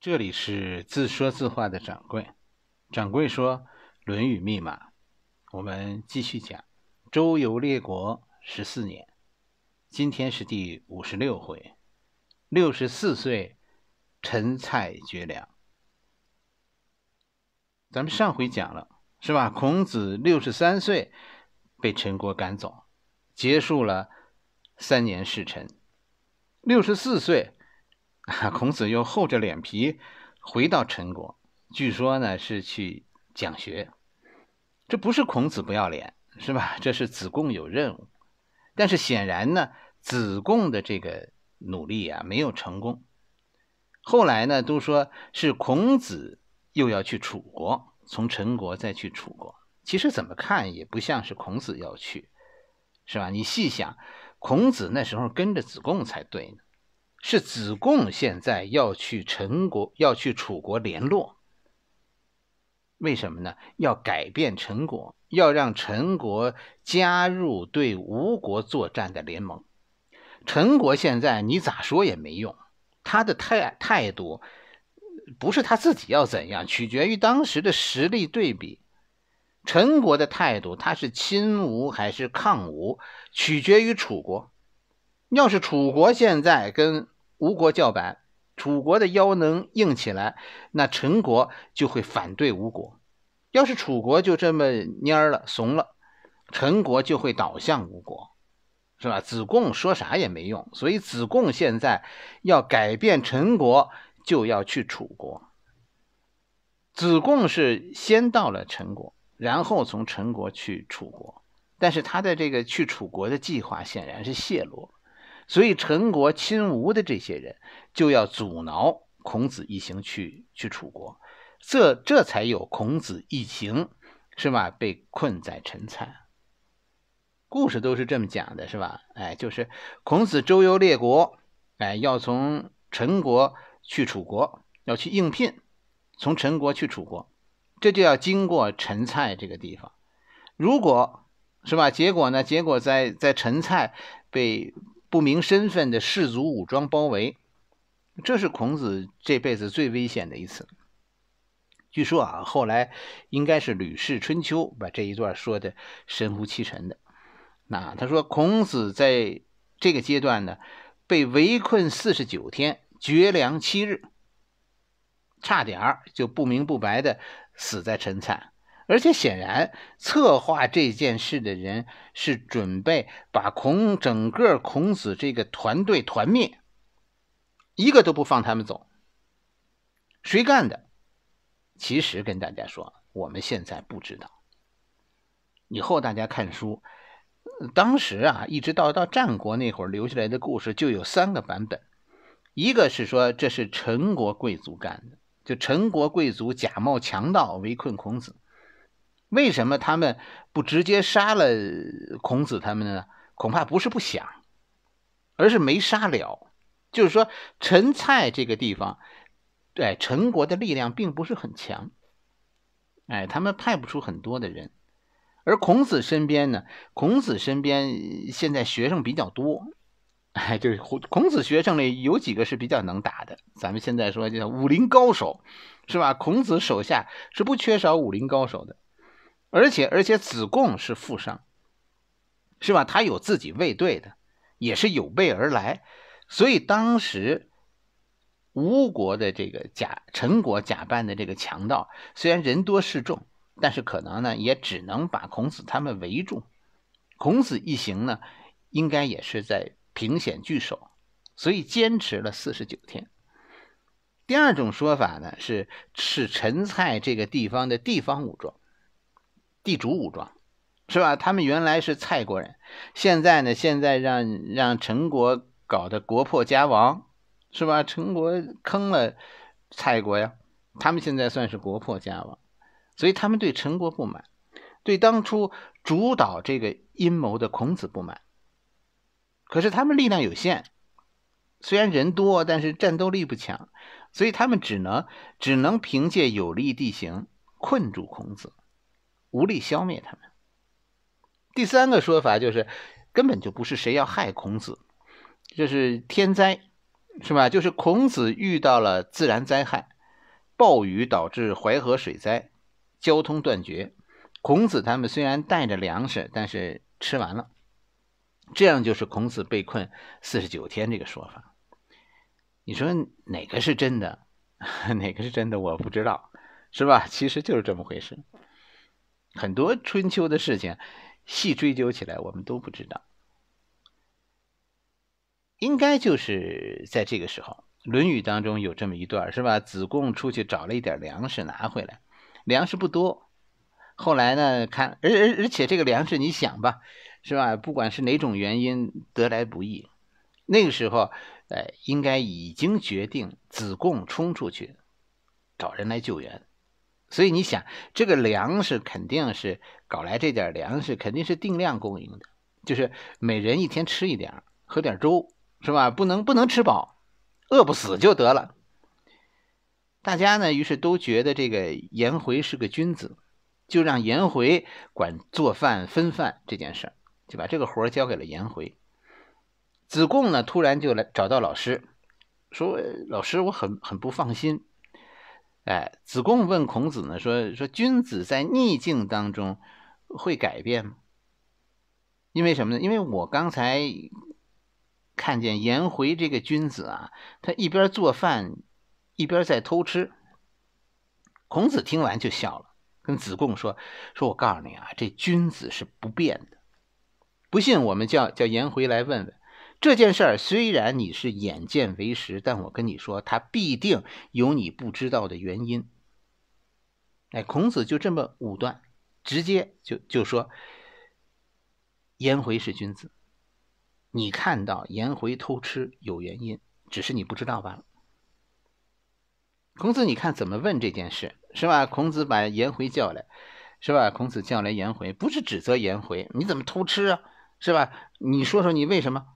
这里是自说自话的掌柜。掌柜说《论语密码》，我们继续讲周游列国十四年。今天是第五十六回，六十四岁，陈蔡绝粮。咱们上回讲了，是吧？孔子六十三岁被陈国赶走，结束了三年侍臣。六十四岁。孔子又厚着脸皮回到陈国，据说呢是去讲学。这不是孔子不要脸，是吧？这是子贡有任务。但是显然呢，子贡的这个努力啊没有成功。后来呢，都说是孔子又要去楚国，从陈国再去楚国。其实怎么看也不像是孔子要去，是吧？你细想，孔子那时候跟着子贡才对呢。是子贡现在要去陈国，要去楚国联络，为什么呢？要改变陈国，要让陈国加入对吴国作战的联盟。陈国现在你咋说也没用，他的态态度不是他自己要怎样，取决于当时的实力对比。陈国的态度，他是亲吴还是抗吴，取决于楚国。要是楚国现在跟吴国叫板，楚国的腰能硬起来，那陈国就会反对吴国；要是楚国就这么蔫了、怂了，陈国就会倒向吴国，是吧？子贡说啥也没用，所以子贡现在要改变陈国，就要去楚国。子贡是先到了陈国，然后从陈国去楚国，但是他的这个去楚国的计划显然是泄露。所以陈国亲吴的这些人就要阻挠孔子一行去去楚国，这这才有孔子一行是吧？被困在陈蔡。故事都是这么讲的，是吧？哎，就是孔子周游列国，哎，要从陈国去楚国，要去应聘，从陈国去楚国，这就要经过陈蔡这个地方。如果是吧？结果呢？结果在在陈蔡被。不明身份的士族武装包围，这是孔子这辈子最危险的一次。据说啊，后来应该是《吕氏春秋》把这一段说的神乎其神的。那他说，孔子在这个阶段呢，被围困四十九天，绝粮七日，差点儿就不明不白的死在陈蔡。而且显然，策划这件事的人是准备把孔整个孔子这个团队团灭，一个都不放他们走。谁干的？其实跟大家说，我们现在不知道。以后大家看书，当时啊，一直到到战国那会儿留下来的故事就有三个版本，一个是说这是陈国贵族干的，就陈国贵族假冒强盗围困孔子。为什么他们不直接杀了孔子他们呢？恐怕不是不想，而是没杀了。就是说，陈蔡这个地方，哎，陈国的力量并不是很强，哎，他们派不出很多的人。而孔子身边呢，孔子身边现在学生比较多，哎，就是孔孔子学生里有几个是比较能打的。咱们现在说叫武林高手，是吧？孔子手下是不缺少武林高手的。而且而且，子贡是富商，是吧？他有自己卫队的，也是有备而来，所以当时吴国的这个假陈国假扮的这个强盗，虽然人多势众，但是可能呢，也只能把孔子他们围住。孔子一行呢，应该也是在凭险据守，所以坚持了四十九天。第二种说法呢，是是陈蔡这个地方的地方武装。地主武装，是吧？他们原来是蔡国人，现在呢？现在让让陈国搞得国破家亡，是吧？陈国坑了蔡国呀，他们现在算是国破家亡，所以他们对陈国不满，对当初主导这个阴谋的孔子不满。可是他们力量有限，虽然人多，但是战斗力不强，所以他们只能只能凭借有利地形困住孔子。无力消灭他们。第三个说法就是，根本就不是谁要害孔子，就是天灾，是吧？就是孔子遇到了自然灾害，暴雨导致淮河水灾，交通断绝。孔子他们虽然带着粮食，但是吃完了，这样就是孔子被困四十九天这个说法。你说哪个是真的？哪个是真的？我不知道，是吧？其实就是这么回事。很多春秋的事情，细追究起来，我们都不知道。应该就是在这个时候，《论语》当中有这么一段，是吧？子贡出去找了一点粮食拿回来，粮食不多。后来呢，看而而而且这个粮食，你想吧，是吧？不管是哪种原因，得来不易。那个时候，哎，应该已经决定子贡冲出去找人来救援。所以你想，这个粮食肯定是搞来这点粮食，肯定是定量供应的，就是每人一天吃一点，喝点粥，是吧？不能不能吃饱，饿不死就得了。大家呢，于是都觉得这个颜回是个君子，就让颜回管做饭分饭这件事儿，就把这个活儿交给了颜回。子贡呢，突然就来找到老师，说：“老师，我很很不放心。”哎，子贡问孔子呢，说说君子在逆境当中会改变吗？因为什么呢？因为我刚才看见颜回这个君子啊，他一边做饭，一边在偷吃。孔子听完就笑了，跟子贡说：说我告诉你啊，这君子是不变的。不信，我们叫叫颜回来问问。这件事儿虽然你是眼见为实，但我跟你说，他必定有你不知道的原因。哎，孔子就这么武断，直接就就说颜回是君子。你看到颜回偷吃有原因，只是你不知道罢了。孔子，你看怎么问这件事是吧？孔子把颜回叫来，是吧？孔子叫来颜回，不是指责颜回，你怎么偷吃啊？是吧？你说说你为什么？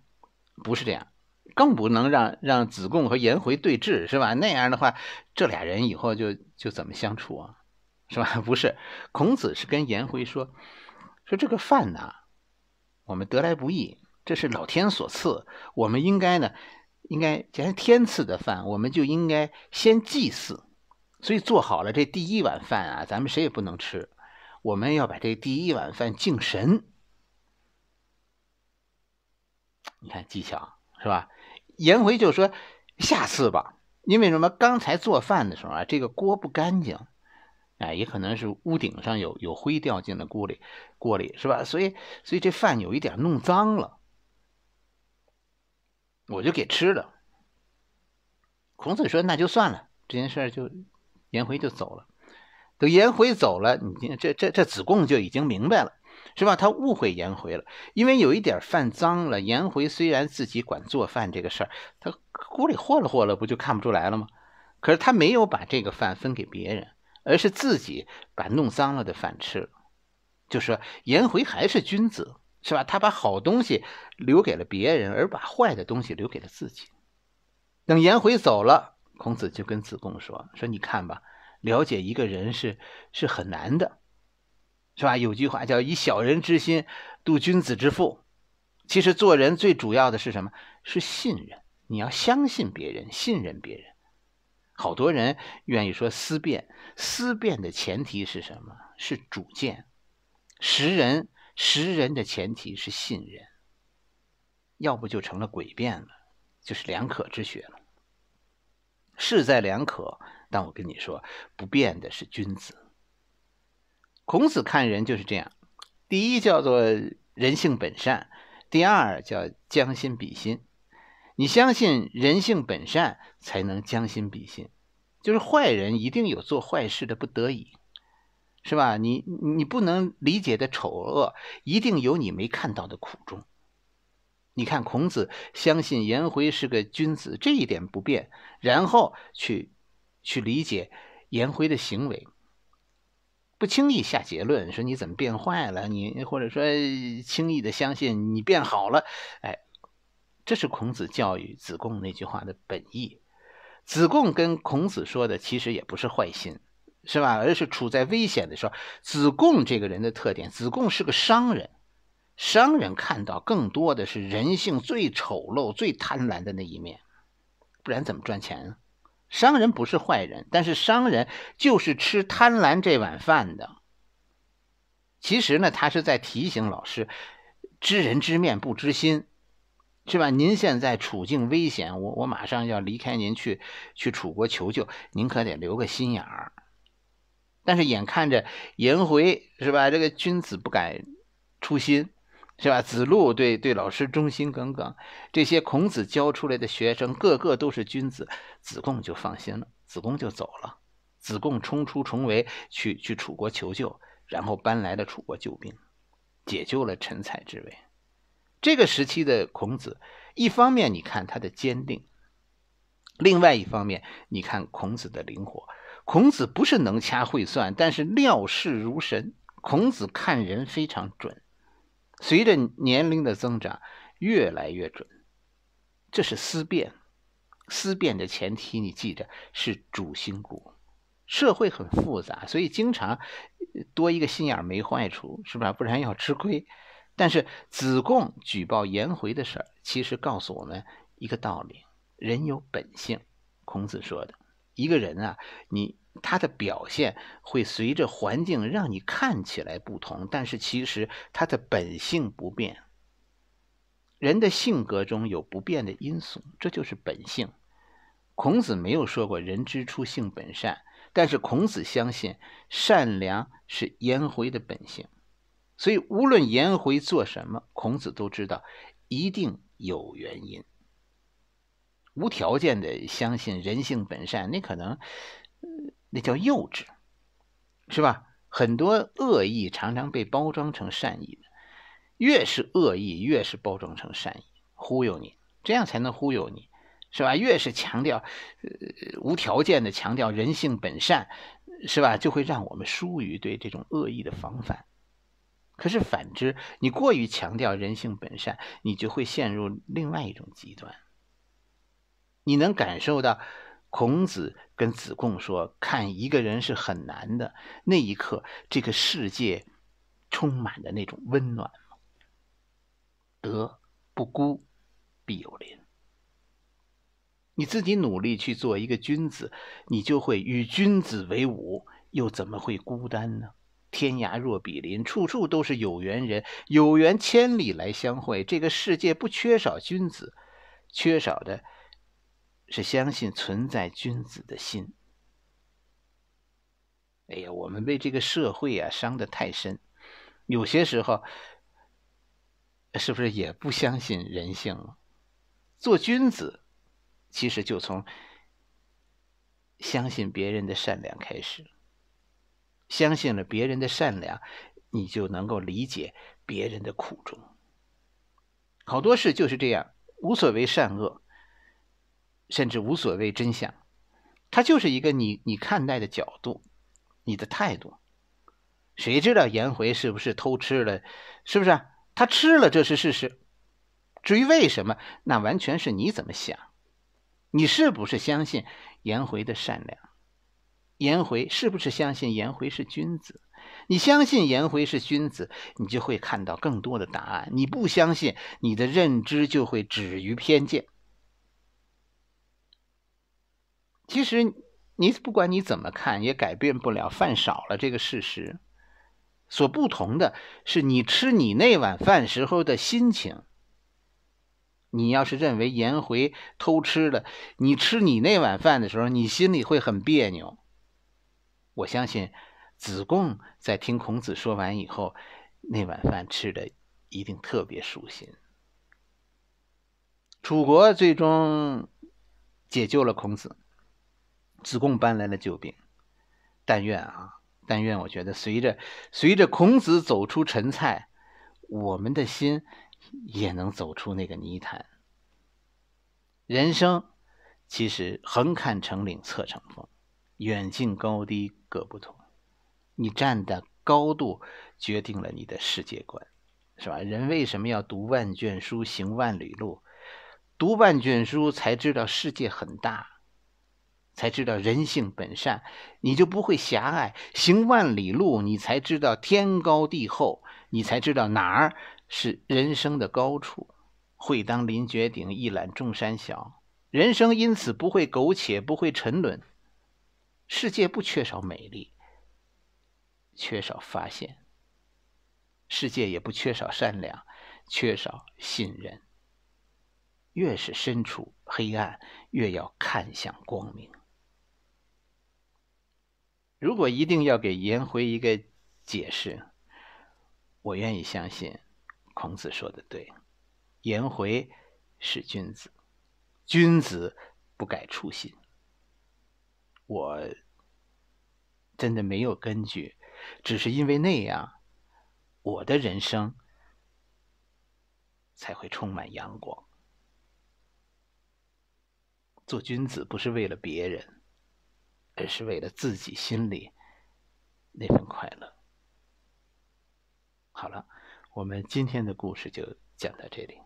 不是这样，更不能让让子贡和颜回对峙，是吧？那样的话，这俩人以后就就怎么相处啊，是吧？不是，孔子是跟颜回说，说这个饭呢，我们得来不易，这是老天所赐，我们应该呢，应该既然天赐的饭，我们就应该先祭祀，所以做好了这第一碗饭啊，咱们谁也不能吃，我们要把这第一碗饭敬神。你看技巧是吧？颜回就说：“下次吧，因为什么？刚才做饭的时候啊，这个锅不干净，哎，也可能是屋顶上有有灰掉进了锅里，锅里是吧？所以，所以这饭有一点弄脏了，我就给吃了。”孔子说：“那就算了，这件事就，颜回就走了。等颜回走了，你这这这子贡就已经明白了。”是吧？他误会颜回了，因为有一点饭脏了。颜回虽然自己管做饭这个事儿，他锅里和了和了，不就看不出来了吗？可是他没有把这个饭分给别人，而是自己把弄脏了的饭吃了。就说颜回还是君子，是吧？他把好东西留给了别人，而把坏的东西留给了自己。等颜回走了，孔子就跟子贡说：“说你看吧，了解一个人是是很难的。”是吧？有句话叫“以小人之心度君子之腹”，其实做人最主要的是什么？是信任。你要相信别人，信任别人。好多人愿意说思辨，思辨的前提是什么？是主见。识人识人的前提是信任。要不就成了诡辩了，就是两可之学了。事在两可，但我跟你说，不变的是君子。孔子看人就是这样：第一叫做人性本善，第二叫将心比心。你相信人性本善，才能将心比心。就是坏人一定有做坏事的不得已，是吧？你你不能理解的丑恶，一定有你没看到的苦衷。你看孔子相信颜回是个君子，这一点不变，然后去去理解颜回的行为。不轻易下结论，说你怎么变坏了？你或者说轻易的相信你变好了？哎，这是孔子教育子贡那句话的本意。子贡跟孔子说的其实也不是坏心，是吧？而是处在危险的时候。子贡这个人的特点，子贡是个商人，商人看到更多的是人性最丑陋、最贪婪的那一面，不然怎么赚钱呢？商人不是坏人，但是商人就是吃贪婪这碗饭的。其实呢，他是在提醒老师，知人知面不知心，是吧？您现在处境危险，我我马上要离开您去去楚国求救，您可得留个心眼儿。但是眼看着颜回是吧？这个君子不改初心。是吧？子路对对老师忠心耿耿，这些孔子教出来的学生个个都是君子，子贡就放心了，子贡就走了。子贡冲出重围，去去楚国求救，然后搬来了楚国救兵，解救了陈蔡之围。这个时期的孔子，一方面你看他的坚定，另外一方面你看孔子的灵活。孔子不是能掐会算，但是料事如神。孔子看人非常准。随着年龄的增长，越来越准，这是思辨。思辨的前提，你记着是主心骨。社会很复杂，所以经常多一个心眼没坏处，是吧？不然要吃亏。但是子贡举报颜回的事儿，其实告诉我们一个道理：人有本性。孔子说的，一个人啊，你。它的表现会随着环境让你看起来不同，但是其实它的本性不变。人的性格中有不变的因素，这就是本性。孔子没有说过“人之初，性本善”，但是孔子相信善良是颜回的本性，所以无论颜回做什么，孔子都知道一定有原因。无条件的相信人性本善，那可能。那叫幼稚，是吧？很多恶意常常被包装成善意的，越是恶意，越是包装成善意，忽悠你，这样才能忽悠你，是吧？越是强调，无条件的强调人性本善，是吧？就会让我们疏于对这种恶意的防范。可是反之，你过于强调人性本善，你就会陷入另外一种极端。你能感受到。孔子跟子贡说：“看一个人是很难的。那一刻，这个世界充满的那种温暖吗？德不孤，必有邻。你自己努力去做一个君子，你就会与君子为伍，又怎么会孤单呢？天涯若比邻，处处都是有缘人。有缘千里来相会，这个世界不缺少君子，缺少的。”是相信存在君子的心。哎呀，我们被这个社会啊伤的太深，有些时候是不是也不相信人性了？做君子，其实就从相信别人的善良开始。相信了别人的善良，你就能够理解别人的苦衷。好多事就是这样，无所谓善恶。甚至无所谓真相，它就是一个你你看待的角度，你的态度。谁知道颜回是不是偷吃了？是不是他吃了？这是事实。至于为什么，那完全是你怎么想。你是不是相信颜回的善良？颜回是不是相信颜回是君子？你相信颜回是君子，你就会看到更多的答案；你不相信，你的认知就会止于偏见。其实，你不管你怎么看，也改变不了饭少了这个事实。所不同的是，你吃你那碗饭时候的心情。你要是认为颜回偷吃了，你吃你那碗饭的时候，你心里会很别扭。我相信，子贡在听孔子说完以后，那碗饭吃的一定特别舒心。楚国最终解救了孔子。子贡搬来了救兵，但愿啊，但愿！我觉得随着随着孔子走出陈蔡，我们的心也能走出那个泥潭。人生其实横看成岭侧成峰，远近高低各不同。你站的高度决定了你的世界观，是吧？人为什么要读万卷书、行万里路？读万卷书才知道世界很大。才知道人性本善，你就不会狭隘。行万里路，你才知道天高地厚，你才知道哪儿是人生的高处。会当凌绝顶，一览众山小。人生因此不会苟且，不会沉沦。世界不缺少美丽，缺少发现。世界也不缺少善良，缺少信任。越是身处黑暗，越要看向光明。如果一定要给颜回一个解释，我愿意相信孔子说的对，颜回是君子，君子不改初心。我真的没有根据，只是因为那样，我的人生才会充满阳光。做君子不是为了别人。而是为了自己心里那份快乐。好了，我们今天的故事就讲到这里。